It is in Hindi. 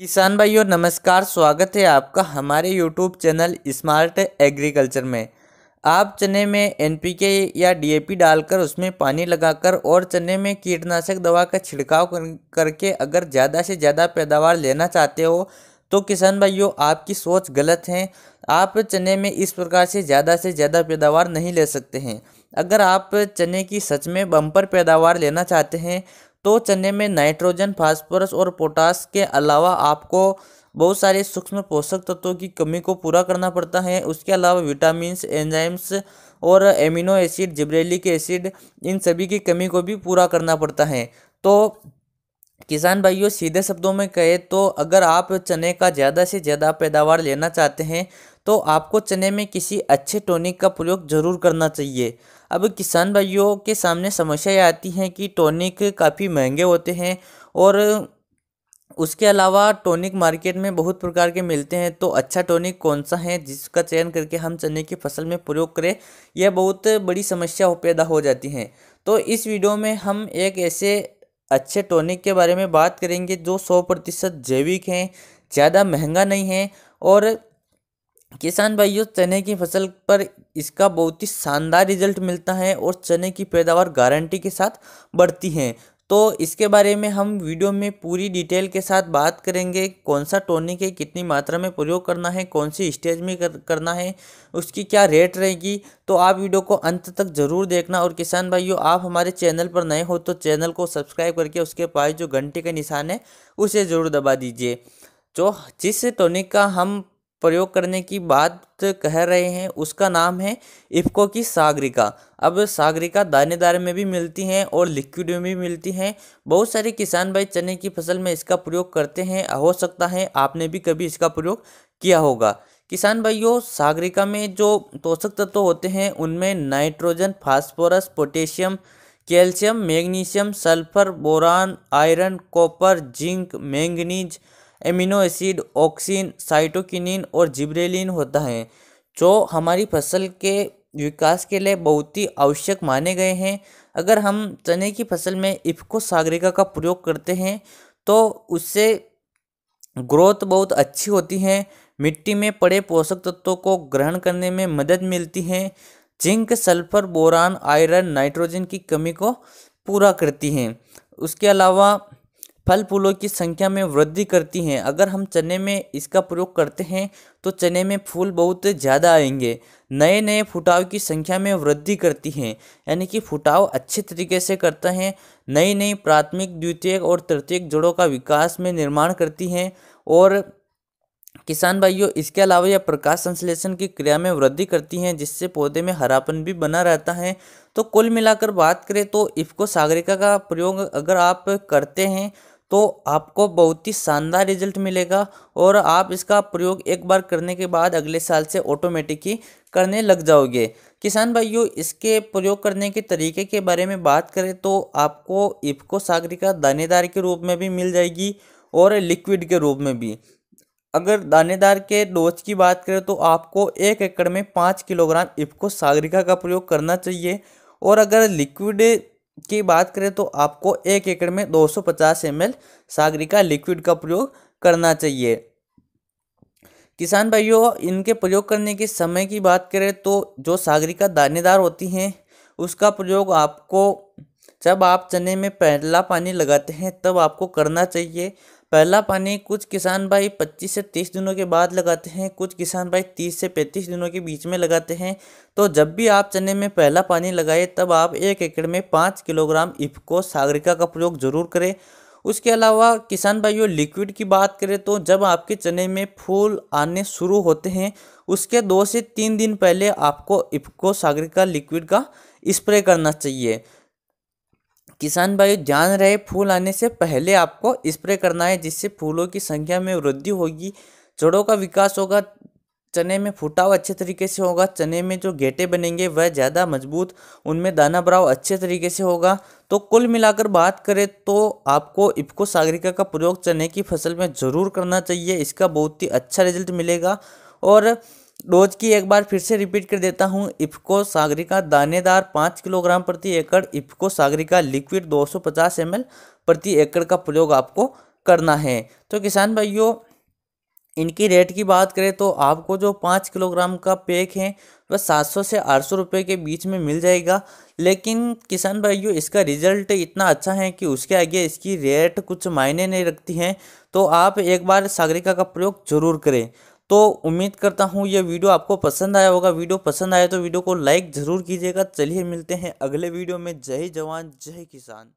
किसान भाइयों नमस्कार स्वागत है आपका हमारे यूट्यूब चैनल स्मार्ट एग्रीकल्चर में आप चने में एनपीके या डीएपी डालकर उसमें पानी लगाकर और चने में कीटनाशक दवा का छिड़काव कर, करके अगर ज़्यादा से ज़्यादा पैदावार लेना चाहते हो तो किसान भाइयों आपकी सोच गलत है आप चने में इस प्रकार से ज़्यादा से ज़्यादा पैदावार नहीं ले सकते हैं अगर आप चने की सच में बम्पर पैदावार लेना चाहते हैं तो चने में नाइट्रोजन फास्फोरस और पोटास के अलावा आपको बहुत सारे सूक्ष्म पोषक तत्वों की कमी को पूरा करना पड़ता है उसके अलावा विटामिन्स एंजाइम्स और एमिनो एसिड जिब्रेलिक एसिड इन सभी की कमी को भी पूरा करना पड़ता है तो किसान भाइयों सीधे शब्दों में कहे तो अगर आप चने का ज़्यादा से ज़्यादा पैदावार लेना चाहते हैं तो आपको चने में किसी अच्छे टॉनिक का प्रयोग ज़रूर करना चाहिए अब किसान भाइयों के सामने समस्याएं आती हैं कि टॉनिक काफ़ी महंगे होते हैं और उसके अलावा टॉनिक मार्केट में बहुत प्रकार के मिलते हैं तो अच्छा टॉनिक कौन सा है जिसका चयन करके हम चने की फसल में प्रयोग करें यह बहुत बड़ी समस्या पैदा हो जाती है तो इस वीडियो में हम एक ऐसे अच्छे टॉनिक के बारे में बात करेंगे जो सौ प्रतिशत जैविक हैं ज़्यादा महंगा नहीं है और किसान भाइयों चने की फसल पर इसका बहुत ही शानदार रिजल्ट मिलता है और चने की पैदावार गारंटी के साथ बढ़ती है तो इसके बारे में हम वीडियो में पूरी डिटेल के साथ बात करेंगे कौन सा टोनिक है कितनी मात्रा में प्रयोग करना है कौन सी स्टेज में कर, करना है उसकी क्या रेट रहेगी तो आप वीडियो को अंत तक ज़रूर देखना और किसान भाइयों आप हमारे चैनल पर नए हो तो चैनल को सब्सक्राइब करके उसके पास जो घंटे का निशान है उसे ज़रूर दबा दीजिए जो तो जिस टोनिक का हम प्रयोग करने की बात कह रहे हैं उसका नाम है इफ्को की सागरिका अब सागरिका दानेदार में भी मिलती हैं और लिक्विड में भी मिलती हैं बहुत सारे किसान भाई चने की फसल में इसका प्रयोग करते हैं हो सकता है आपने भी कभी इसका प्रयोग किया होगा किसान भाइयों सागरिका में जो पोषक तत्व होते हैं उनमें nitrogen phosphorus potassium calcium magnesium sulphur boron iron copper zinc manganese amino acid auxin cytokinin और जिब्रेलिन होता है जो हमारी फसल के विकास के लिए बहुत ही आवश्यक माने गए हैं अगर हम चने की फसल में इफ्को सागरिका का प्रयोग करते हैं तो उससे ग्रोथ बहुत अच्छी होती है मिट्टी में पड़े पोषक तत्वों को ग्रहण करने में मदद मिलती है zinc sulphur boron iron nitrogen की कमी को पूरा करती हैं उसके अलावा फल फूलों की संख्या में वृद्धि करती हैं अगर हम चने में इसका प्रयोग करते हैं तो चने में फूल बहुत ज़्यादा आएंगे नए नए फुटाव की संख्या में वृद्धि करती हैं यानी कि फुटाव अच्छे तरीके से करता है नई नई प्राथमिक द्वितीय और तृतीय जड़ों का विकास में निर्माण करती हैं और किसान भाइयों इसके अलावा यह प्रकाश संश्लेषण की क्रिया में वृद्धि करती हैं जिससे पौधे में हरापन भी बना रहता है तो कुल मिलाकर बात करें तो इफ्को सागरिका का प्रयोग अगर आप करते हैं तो आपको बहुत ही शानदार रिजल्ट मिलेगा और आप इसका प्रयोग एक बार करने के बाद अगले साल से ऑटोमेटिक ही करने लग जाओगे किसान भाइयों इसके प्रयोग करने के तरीके के बारे में बात करें तो आपको इफ्को सागरिका दानेदार के रूप में भी मिल जाएगी और लिक्विड के रूप में भी अगर दानेदार के डोज की बात करें तो आपको एक एकड़ में पाँच किलोग्राम इफ्को सागरिका का प्रयोग करना चाहिए और अगर लिक्विड की बात करें तो आपको एक एकड़ में 250 एल सागरिका लिक्विड का प्रयोग करना चाहिए किसान भाइयों इनके प्रयोग करने के समय की बात करें तो जो सागरिका दानेदार होती हैं उसका प्रयोग आपको जब आप चने में पहला पानी लगाते हैं तब आपको करना चाहिए पहला पानी कुछ किसान भाई 25 से 30 दिनों के बाद लगाते हैं कुछ किसान भाई 30 से 35 दिनों के बीच में लगाते हैं तो जब भी आप चने में पहला पानी लगाए तब आप एक एकड़ में पाँच किलोग्राम इफको सागरिका का प्रयोग जरूर करें उसके अलावा किसान भाइयों लिक्विड की बात करें तो जब आपके चने में फूल आने शुरू होते हैं उसके दो से तीन दिन पहले आपको इफको सागरिका लिक्विड का स्प्रे करना चाहिए किसान भाई ध्यान रहे फूल आने से पहले आपको स्प्रे करना है जिससे फूलों की संख्या में वृद्धि होगी जड़ों का विकास होगा चने में फुटाव अच्छे तरीके से होगा चने में जो गेटे बनेंगे वह ज़्यादा मजबूत उनमें दाना भराव अच्छे तरीके से होगा तो कुल मिलाकर बात करें तो आपको इफ्को सागरिका का प्रयोग चने की फसल में ज़रूर करना चाहिए इसका बहुत ही अच्छा रिजल्ट मिलेगा और डोज की एक बार फिर से रिपीट कर देता हूँ इफ्को सागरिका दानेदार पाँच किलोग्राम प्रति एकड़ इफ्को सागरिका लिक्विड 250 ml प्रति एकड़ का प्रयोग आपको करना है तो किसान भाइयों इनकी रेट की बात करें तो आपको जो पाँच किलोग्राम का पैक है वह सात सौ से आठ सौ रुपये के बीच में मिल जाएगा लेकिन किसान भाइयों इसका रिजल्ट इतना अच्छा है कि उसके आगे इसकी रेट कुछ मायने नहीं रखती हैं तो आप एक बार सागरिका का प्रयोग ज़रूर करें तो उम्मीद करता हूँ ये वीडियो आपको पसंद आया होगा वीडियो पसंद आया तो वीडियो को लाइक ज़रूर कीजिएगा चलिए मिलते हैं अगले वीडियो में जय जवान जय किसान